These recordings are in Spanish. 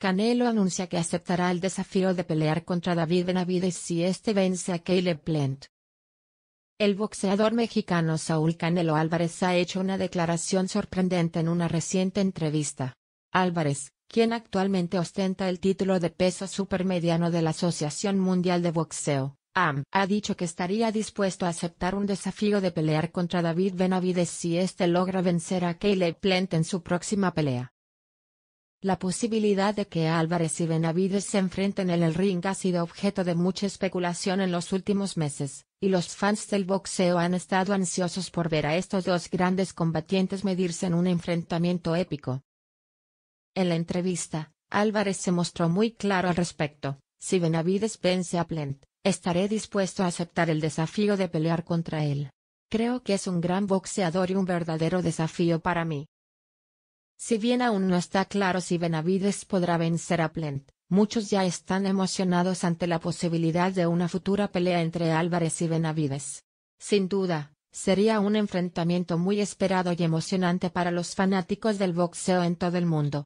Canelo anuncia que aceptará el desafío de pelear contra David Benavides si este vence a Caleb Plant. El boxeador mexicano Saúl Canelo Álvarez ha hecho una declaración sorprendente en una reciente entrevista. Álvarez, quien actualmente ostenta el título de peso supermediano de la Asociación Mundial de Boxeo, AM, ha dicho que estaría dispuesto a aceptar un desafío de pelear contra David Benavides si este logra vencer a Caleb Plant en su próxima pelea. La posibilidad de que Álvarez y Benavides se enfrenten en el ring ha sido objeto de mucha especulación en los últimos meses, y los fans del boxeo han estado ansiosos por ver a estos dos grandes combatientes medirse en un enfrentamiento épico. En la entrevista, Álvarez se mostró muy claro al respecto, si Benavides vence a Plent, estaré dispuesto a aceptar el desafío de pelear contra él. Creo que es un gran boxeador y un verdadero desafío para mí, si bien aún no está claro si Benavides podrá vencer a Plent, muchos ya están emocionados ante la posibilidad de una futura pelea entre Álvarez y Benavides. Sin duda, sería un enfrentamiento muy esperado y emocionante para los fanáticos del boxeo en todo el mundo.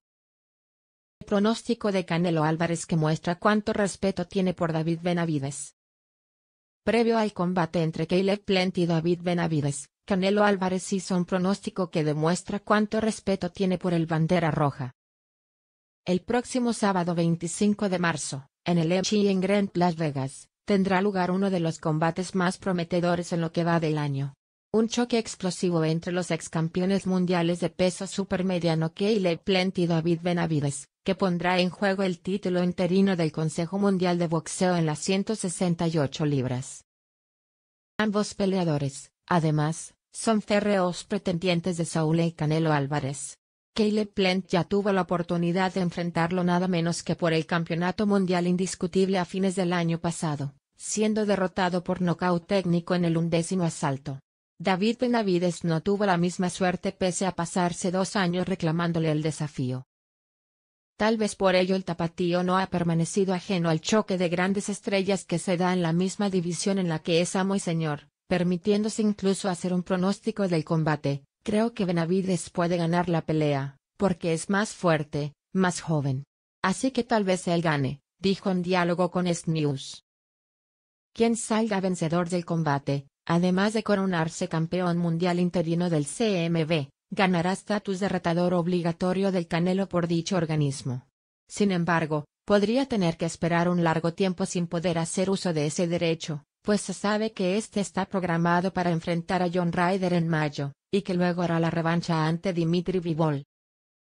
El pronóstico de Canelo Álvarez que muestra cuánto respeto tiene por David Benavides. Previo al combate entre Caleb Plent y David Benavides, Canelo Álvarez hizo un pronóstico que demuestra cuánto respeto tiene por el bandera roja. El próximo sábado 25 de marzo, en el MGM en Grand Las Vegas, tendrá lugar uno de los combates más prometedores en lo que va del año. Un choque explosivo entre los excampeones mundiales de peso supermediano Caleb Plant y David Benavides, que pondrá en juego el título interino del Consejo Mundial de Boxeo en las 168 libras. Ambos peleadores, Además, son férreos pretendientes de Saúl y e. Canelo Álvarez. Caleb Plant ya tuvo la oportunidad de enfrentarlo nada menos que por el campeonato mundial indiscutible a fines del año pasado, siendo derrotado por nocaut técnico en el undécimo asalto. David Benavides no tuvo la misma suerte pese a pasarse dos años reclamándole el desafío. Tal vez por ello el tapatío no ha permanecido ajeno al choque de grandes estrellas que se da en la misma división en la que es amo y señor permitiéndose incluso hacer un pronóstico del combate, creo que Benavides puede ganar la pelea, porque es más fuerte, más joven. Así que tal vez él gane, dijo en diálogo con S Quien salga vencedor del combate, además de coronarse campeón mundial interino del CMB, ganará estatus de retador obligatorio del Canelo por dicho organismo. Sin embargo, podría tener que esperar un largo tiempo sin poder hacer uso de ese derecho, pues se sabe que este está programado para enfrentar a John Ryder en mayo, y que luego hará la revancha ante Dimitri Vivol.